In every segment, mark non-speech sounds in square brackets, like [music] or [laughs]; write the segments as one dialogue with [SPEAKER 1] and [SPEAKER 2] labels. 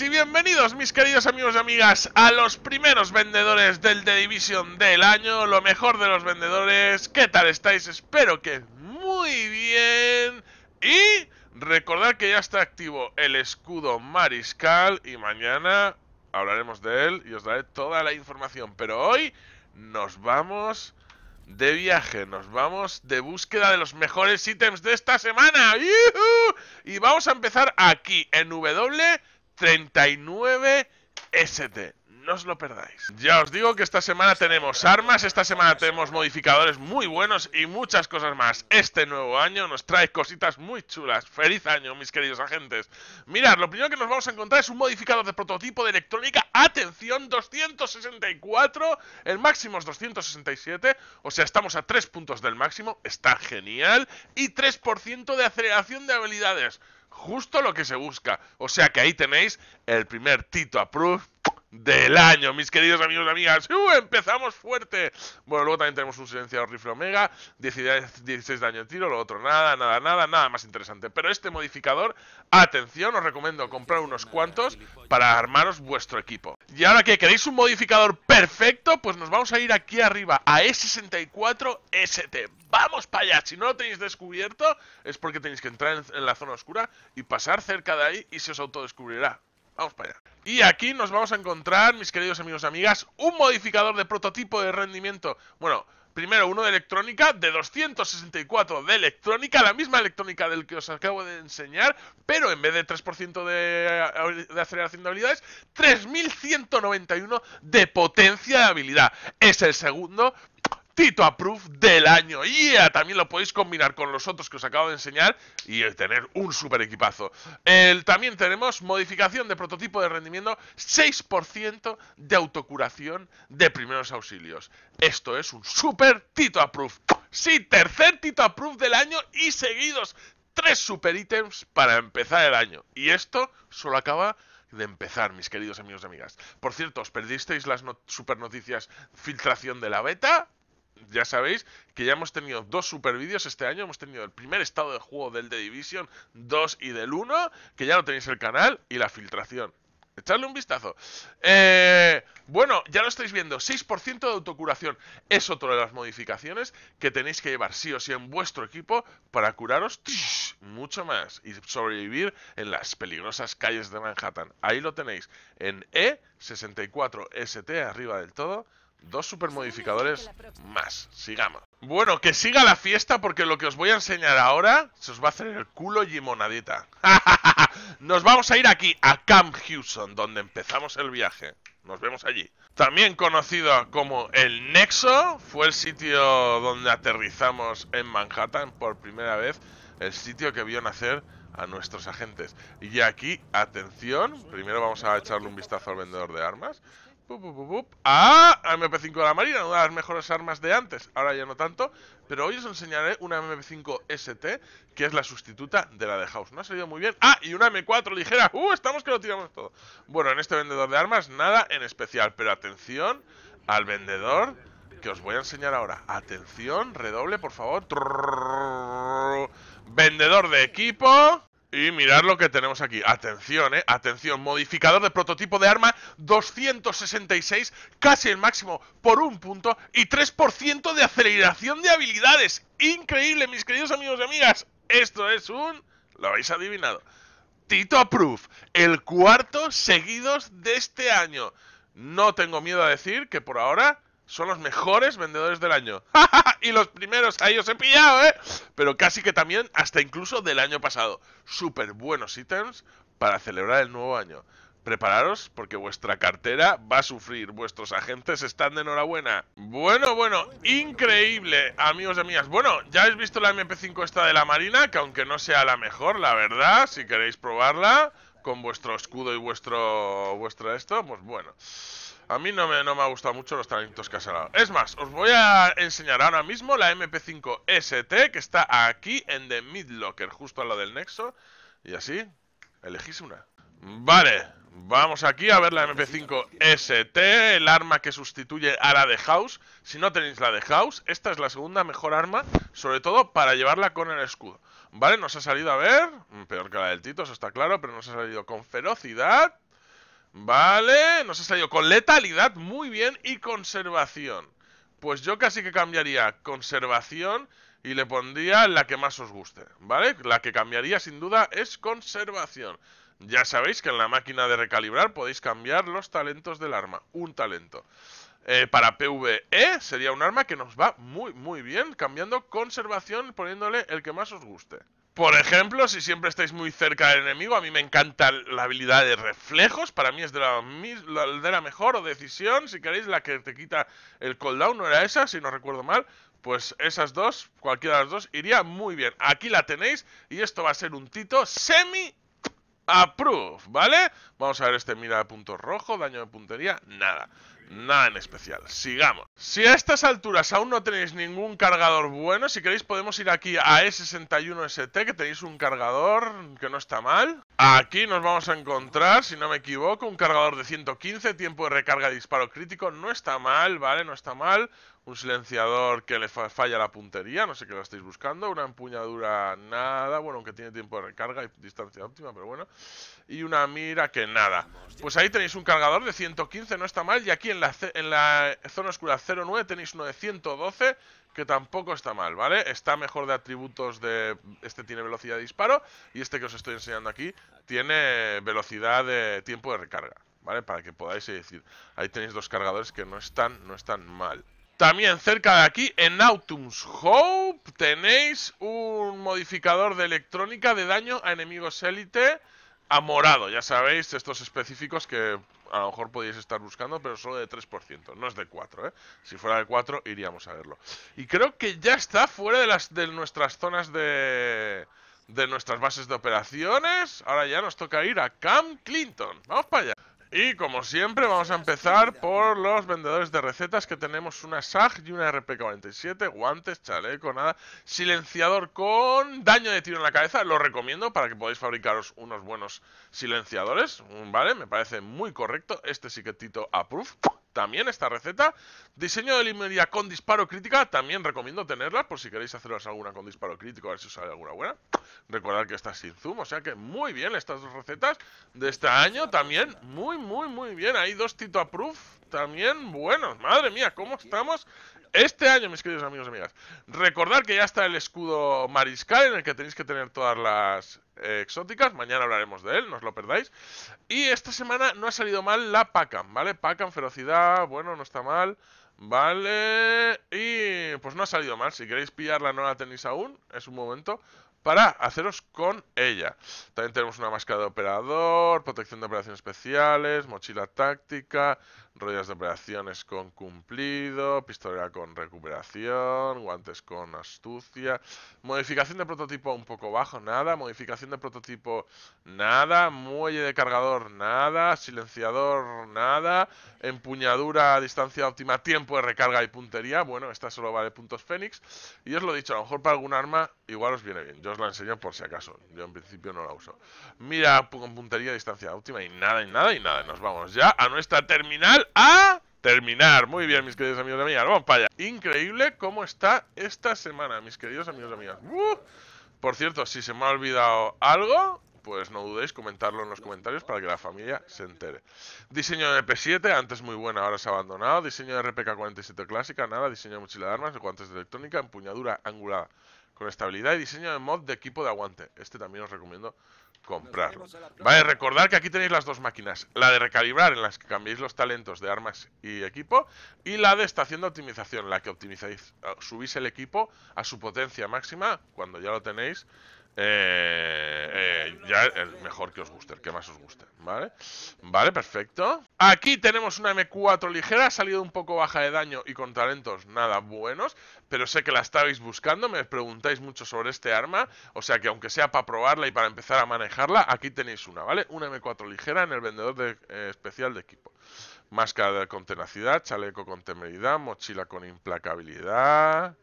[SPEAKER 1] y bienvenidos mis queridos amigos y amigas a los primeros vendedores del The Division del año, lo mejor de los vendedores, ¿qué tal estáis? Espero que muy bien y recordad que ya está activo el escudo mariscal y mañana hablaremos de él y os daré toda la información, pero hoy nos vamos de viaje, nos vamos de búsqueda de los mejores ítems de esta semana. Y vamos a empezar aquí, en W 39 ST. No os lo perdáis. Ya os digo que esta semana tenemos armas, esta semana tenemos modificadores muy buenos y muchas cosas más. Este nuevo año nos trae cositas muy chulas. ¡Feliz año, mis queridos agentes! Mirad, lo primero que nos vamos a encontrar es un modificador de prototipo de electrónica. ¡Atención! 264, el máximo es 267, o sea, estamos a 3 puntos del máximo. Está genial. Y 3% de aceleración de habilidades justo lo que se busca. O sea que ahí tenéis el primer Tito Approved del año, mis queridos amigos y amigas. ¡Uh, empezamos fuerte. Bueno, luego también tenemos un silenciador rifle omega, 16, daño de tiro, lo otro nada, nada, nada, nada más interesante. Pero este modificador, atención, os recomiendo comprar unos cuantos para armaros vuestro equipo. Y ahora que queréis un modificador perfecto, pues nos vamos a ir aquí arriba a E64ST. ¡Vamos para allá! Si no lo tenéis descubierto, es porque tenéis que entrar en la zona oscura y pasar cerca de ahí y se os autodescubrirá. Vamos para allá. Y aquí nos vamos a encontrar, mis queridos amigos y amigas, un modificador de prototipo de rendimiento. Bueno, primero uno de electrónica, de 264 de electrónica, la misma electrónica del que os acabo de enseñar, pero en vez de 3% de, aceleración de habilidades, 3191 de potencia de habilidad. Es el segundo Tito Approve del año. Y también lo podéis combinar con los otros que os acabo de enseñar y tener un super equipazo. también tenemos modificación de prototipo de rendimiento, 6% de autocuración de primeros auxilios. Esto es un super Tito Approve. Sí, tercer Tito Approve del año y seguidos tres super ítems para empezar el año. Y esto solo acaba de empezar, mis queridos amigos y amigas. Por cierto, ¿os perdisteis las super noticias filtración de la beta? ya sabéis que ya hemos tenido dos super vídeos este año. Hemos tenido el primer estado de juego del The Division 2 y del 1, que ya lo tenéis el canal, y la filtración. Echadle un vistazo. Eh, bueno, ya lo estáis viendo. 6% de autocuración es otra de las modificaciones que tenéis que llevar sí o sí en vuestro equipo para curaros mucho más y sobrevivir en las peligrosas calles de Manhattan. Ahí lo tenéis en E64ST, arriba del todo. Dos supermodificadores más. Sigamos. Bueno, que siga la fiesta porque lo que os voy a enseñar ahora se os va a hacer el culo limonadita. [laughs] Nos vamos a ir aquí, a Camp Houston, donde empezamos el viaje. Nos vemos allí. También conocido como el Nexo, fue el sitio donde aterrizamos en Manhattan por primera vez. El sitio que vio nacer a nuestros agentes. Y aquí, atención, primero vamos a echarle un vistazo al vendedor de armas. Pup, ¡Ah! MP5 de la Marina, una de las mejores armas de antes. Ahora ya no tanto, pero hoy os enseñaré una MP5 ST, que es la sustituta de la de House. No ha salido muy bien. ¡Ah! Y una M4 ligera. ¡Uh! Estamos que lo tiramos todo. Bueno, en este vendedor de armas nada en especial, pero atención al vendedor que os voy a enseñar ahora. Atención, redoble, por favor vendedor de equipo. Y mirad lo que tenemos aquí. Atención, eh. Atención. Modificador de prototipo de arma 266, casi el máximo por un punto. Y 3% de aceleración de habilidades. Increíble, mis queridos amigos y amigas. Esto es un... Lo habéis adivinado. Tito Proof. El cuarto seguidos de este año. No tengo miedo a decir que por ahora son los mejores vendedores del año. [laughs] y los primeros ahí os he pillado, ¿eh? Pero casi que también, hasta incluso del año pasado. Súper buenos ítems para celebrar el nuevo año. Prepararos porque vuestra cartera va a sufrir. Vuestros agentes están de enhorabuena. Bueno, bueno, increíble, amigos y amigas. Bueno, ya habéis visto la MP5 esta de la Marina, que aunque no sea la mejor, la verdad, si queréis probarla con vuestro escudo y vuestro vuestro esto, pues bueno. A mí no me, no ha gustado mucho los talentos que ha salado. Es más, os voy a enseñar ahora mismo la MP5 ST que está aquí en The Midlocker, justo a la del nexo. Y así, elegís una. Vale, vamos aquí a ver la MP5 ST, el arma que sustituye a la de House. Si no tenéis la de House, esta es la segunda mejor arma, sobre todo para llevarla con el escudo. Vale, nos ha salido a ver, mm, peor que la del Tito, eso está claro, pero nos ha salido con ferocidad, Vale, nos ha salido con letalidad, muy bien, y conservación. Pues yo casi que cambiaría conservación y le pondría la que más os guste, ¿vale? La que cambiaría sin duda es conservación. Ya sabéis que en la máquina de recalibrar podéis cambiar los talentos del arma, un talento. Eh, para PvE sería un arma que nos va muy, muy bien, cambiando conservación, poniéndole el que más os guste. Por ejemplo, si siempre estáis muy cerca del enemigo, a mí me encanta la habilidad de reflejos, para mí es de la, de mejor o decisión, si queréis la que te quita el cooldown, no era esa, si no recuerdo mal, pues esas dos, cualquiera de las dos, iría muy bien. Aquí la tenéis y esto va a ser un Tito semi proof, ¿vale? Vamos a ver este mira de punto rojo, daño de puntería, nada. Nada en especial, sigamos Si a estas alturas aún no tenéis ningún cargador bueno Si queréis podemos ir aquí a E61ST Que tenéis un cargador que no está mal Aquí nos vamos a encontrar, si no me equivoco Un cargador de 115, tiempo de recarga de disparo crítico No está mal, ¿vale? No está mal un silenciador que le falla la puntería, no sé qué lo estáis buscando, una empuñadura nada, bueno, aunque tiene tiempo de recarga y distancia óptima, pero bueno, y una mira que nada. Pues ahí tenéis un cargador de 115, no está mal, y aquí en la, en la zona oscura 09 tenéis uno de 112, que tampoco está mal, ¿vale? Está mejor de atributos de... Este tiene velocidad de disparo y este que os estoy enseñando aquí tiene velocidad de tiempo de recarga, ¿vale? Para que podáis decir, ahí tenéis dos cargadores que no están, no están mal. También cerca de aquí, en Autumn's Hope, tenéis un modificador de electrónica de daño a enemigos élite a morado. Ya sabéis, estos específicos que a lo mejor podéis estar buscando, pero solo de 3%, no es de 4, ¿eh? Si fuera de 4, iríamos a verlo. Y creo que ya está fuera de, las, de nuestras zonas de, de nuestras bases de operaciones. Ahora ya nos toca ir a Camp Clinton. Vamos para allá. Y como siempre vamos a empezar por los vendedores de recetas que tenemos una SAG y una RP47, guantes, chaleco, nada, silenciador con daño de tiro en la cabeza, lo recomiendo para que podáis fabricaros unos buenos silenciadores, ¿vale? Me parece muy correcto, este sí que Tito también esta receta. Diseño de limería con disparo crítica, también recomiendo tenerla por si queréis haceros alguna con disparo crítico, a ver si os sale alguna buena. Recordad que está sin zoom, o sea que muy bien estas dos recetas de este año también, muy, muy, muy bien. Hay dos Tito proof también buenos, madre mía, ¿cómo estamos? Este año, mis queridos amigos y amigas, recordad que ya está el escudo mariscal en el que tenéis que tener todas las eh, exóticas. Mañana hablaremos de él, no os lo perdáis. Y esta semana no ha salido mal la Pacan, ¿vale? Pacan, ferocidad, bueno, no está mal. Vale, y pues no ha salido mal. Si queréis pillarla, no la tenéis aún. Es un momento para haceros con ella. También tenemos una máscara de operador, protección de operaciones especiales, mochila táctica, rollas de operaciones con cumplido, Pistola con recuperación, guantes con astucia, modificación de prototipo un poco bajo, nada, modificación de prototipo nada, muelle de cargador nada, silenciador nada, empuñadura a distancia óptima, tiempo de recarga y puntería, bueno, esta solo vale puntos Fénix, y os lo he dicho, a lo mejor para algún arma igual os viene bien os la enseño por si acaso. Yo en principio no la uso. Mira con puntería distancia óptima y nada, y nada, y nada. Nos vamos ya a nuestra terminal a terminar. Muy bien, mis queridos amigos y amigas. Vamos para allá. Increíble cómo está esta semana, mis queridos amigos y amigas. Uh. por cierto, si se me ha olvidado algo, pues no dudéis comentarlo en los comentarios para que la familia se entere. Diseño de P7, antes muy buena, ahora se ha abandonado. Diseño de RPK-47 clásica, nada. Diseño de mochila de armas, de guantes de electrónica, empuñadura angulada con estabilidad y diseño de mod de equipo de aguante. Este también os recomiendo comprarlo. Vale, recordad que aquí tenéis las dos máquinas. La de recalibrar, en las que cambiáis los talentos de armas y equipo. Y la de estación de optimización, en la que optimizáis, eh, subís el equipo a su potencia máxima cuando ya lo tenéis. Eh, eh, ya el mejor que os guste, el que más os guste, ¿vale? Vale, perfecto. Aquí tenemos una M4 ligera, ha salido un poco baja de daño y con talentos nada buenos, pero sé que la estabais buscando, me preguntáis mucho sobre este arma, o sea que aunque sea para probarla y para empezar a manejarla, aquí tenéis una, ¿vale? Una M4 ligera en el vendedor de, eh, especial de equipo. Máscara con tenacidad, chaleco con temeridad, mochila con implacabilidad...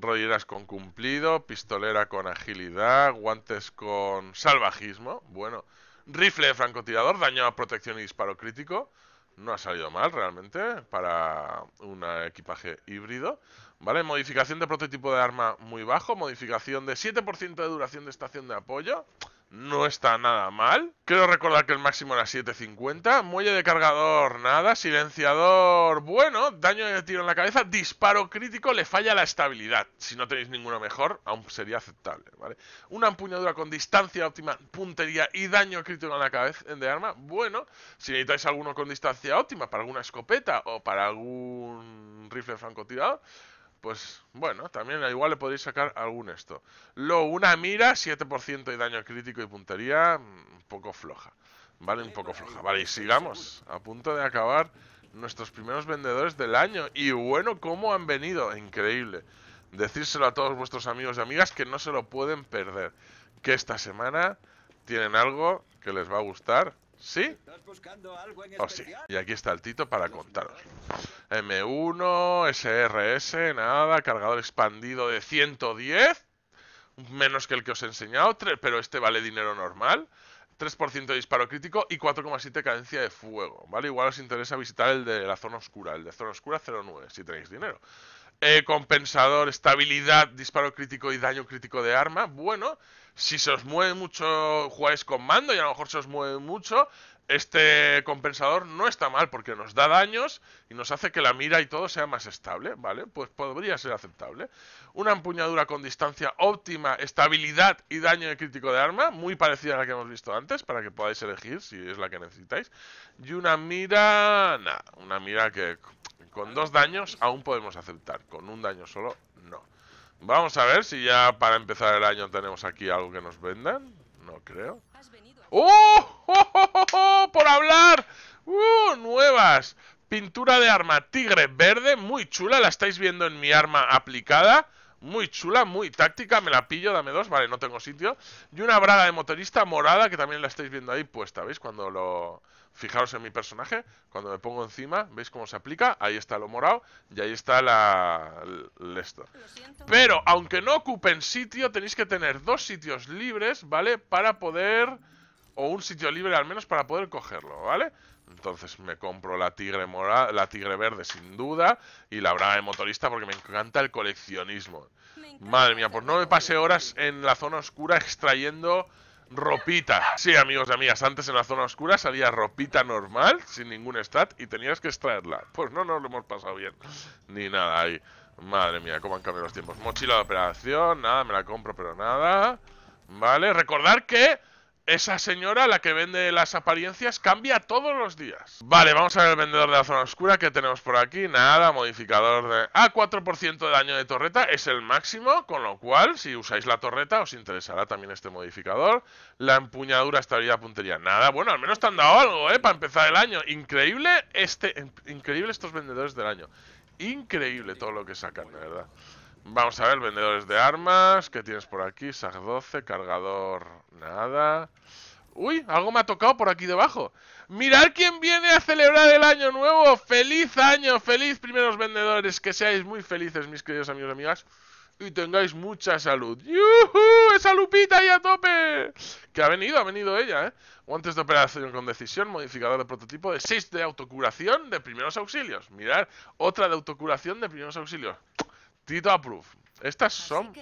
[SPEAKER 1] Rolleras con cumplido, pistolera con agilidad, guantes con salvajismo, bueno, rifle de francotirador, daño a protección y disparo crítico. No ha salido mal realmente para un equipaje híbrido. ¿Vale? Modificación de prototipo de arma muy bajo, modificación de 7% de duración de estación de apoyo no está nada mal. Quiero recordar que el máximo era 750. Muelle de cargador, nada. Silenciador, bueno. Daño de tiro en la cabeza. Disparo crítico, le falla la estabilidad. Si no tenéis ninguno mejor, aún sería aceptable, ¿vale? Una empuñadura con distancia óptima, puntería y daño crítico en la cabeza de arma, bueno. Si necesitáis alguno con distancia óptima para alguna escopeta o para algún rifle francotirador, pues bueno, también igual le podéis sacar algún esto. Lo una mira, 7% de daño crítico y puntería, un mm, poco floja. Vale, un poco floja. Vale, y sigamos. A punto de acabar nuestros primeros vendedores del año. Y bueno, cómo han venido. Increíble. Decírselo a todos vuestros amigos y amigas que no se lo pueden perder. Que esta semana tienen algo que les va a gustar. ¿Sí? O oh, sí. Y aquí está el Tito para contaros. M1, SRS, nada, cargador expandido de 110, menos que el que os he enseñado, pero este vale dinero normal. 3% de disparo crítico y 4,7 cadencia de fuego, ¿vale? Igual os interesa visitar el de la zona oscura, el de zona oscura 09, si tenéis dinero. Eh, compensador, estabilidad, disparo crítico y daño crítico de arma. Bueno, si se os mueve mucho, jugáis con mando y a lo mejor se os mueve mucho, este compensador no está mal porque nos da daños y nos hace que la mira y todo sea más estable, ¿vale? Pues podría ser aceptable. Una empuñadura con distancia óptima, estabilidad y daño de crítico de arma, muy parecida a la que hemos visto antes, para que podáis elegir si es la que necesitáis. Y una mira... una mira que con dos daños aún podemos aceptar, con un daño solo no. Vamos a ver si ya para empezar el año tenemos aquí algo que nos vendan. No creo. ¡Oh! [laughs] por hablar! ¡Uh! Nuevas. Pintura de arma tigre verde, muy chula, la estáis viendo en mi arma aplicada. Muy chula, muy táctica, me la pillo, dame dos, vale, no tengo sitio. Y una braga de motorista morada que también la estáis viendo ahí puesta, ¿veis? Cuando lo... Fijaros en mi personaje, cuando me pongo encima, ¿veis cómo se aplica? Ahí está lo morado y ahí está la... esto. Pero, aunque no ocupen sitio, tenéis que tener dos sitios libres, ¿vale? Para poder o un sitio libre al menos para poder cogerlo, ¿vale? Entonces me compro la tigre mora, la tigre verde sin duda y la brava de motorista porque me encanta el coleccionismo. Madre mía, pues no me pase horas en la zona oscura extrayendo ropita. Sí, amigos y amigas, antes en la zona oscura salía ropita normal, sin ningún stat, y tenías que extraerla. Pues no no lo hemos pasado bien, ni nada ahí. Madre mía, cómo han cambiado los tiempos. Mochila de operación, nada, me la compro, pero nada. Vale, recordar que esa señora, la que vende las apariencias, cambia todos los días. Vale, vamos a ver el vendedor de la zona oscura que tenemos por aquí. Nada, modificador de... Ah, 4% de daño de torreta es el máximo, con lo cual, si usáis la torreta, os interesará también este modificador. La empuñadura, estabilidad, puntería. Nada, bueno, al menos te han dado algo, ¿eh? Para empezar el año. Increíble este... Increíble estos vendedores del año. Increíble todo lo que sacan, de verdad. Vamos a ver, vendedores de armas. ¿Qué tienes por aquí? sac 12, cargador, nada. Uy, algo me ha tocado por aquí debajo. Mirad quién viene a celebrar el año nuevo. ¡Feliz año! ¡Feliz primeros vendedores! Que seáis muy felices, mis queridos amigos y amigas. Y tengáis mucha salud. ¡Yuhu! ¡Esa lupita ahí a tope! Que ha venido, ha venido ella, ¿eh? Guantes de operación con decisión, modificador de prototipo de 6 de autocuración de primeros auxilios. Mirad, otra de autocuración de primeros auxilios. Tito Approve. Estas son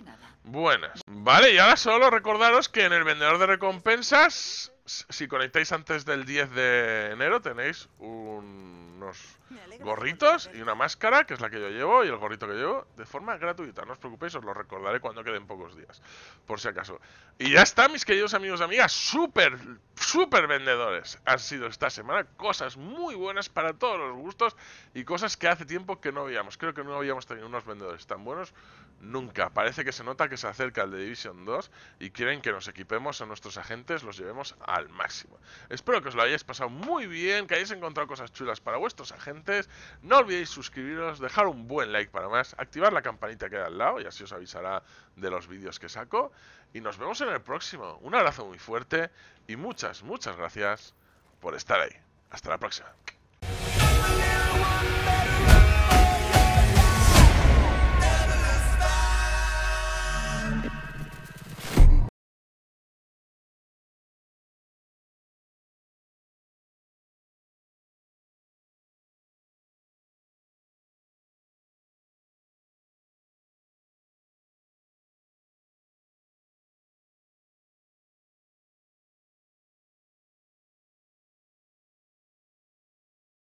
[SPEAKER 1] buenas. Vale, y ahora solo recordaros que en el vendedor de recompensas, si conectáis antes del 10 de enero, tenéis un unos gorritos y una máscara, que es la que yo llevo y el gorrito que llevo, de forma gratuita. No os preocupéis, os lo recordaré cuando queden pocos días, por si acaso. Y ya está, mis queridos amigos y amigas, súper, súper vendedores. Han sido esta semana cosas muy buenas para todos los gustos y cosas que hace tiempo que no veíamos. Creo que no habíamos tenido unos vendedores tan buenos nunca. Parece que se nota que se acerca el de Division 2 y quieren que nos equipemos a nuestros agentes, los llevemos al máximo. Espero que os lo hayáis pasado muy bien, que hayáis encontrado cosas chulas para vos estos agentes. No olvidéis suscribiros, dejar un buen like para más, activar la campanita que hay al lado y así os avisará de los vídeos que saco. Y nos vemos en el próximo. Un abrazo muy fuerte y muchas, muchas gracias por estar ahí. Hasta la próxima.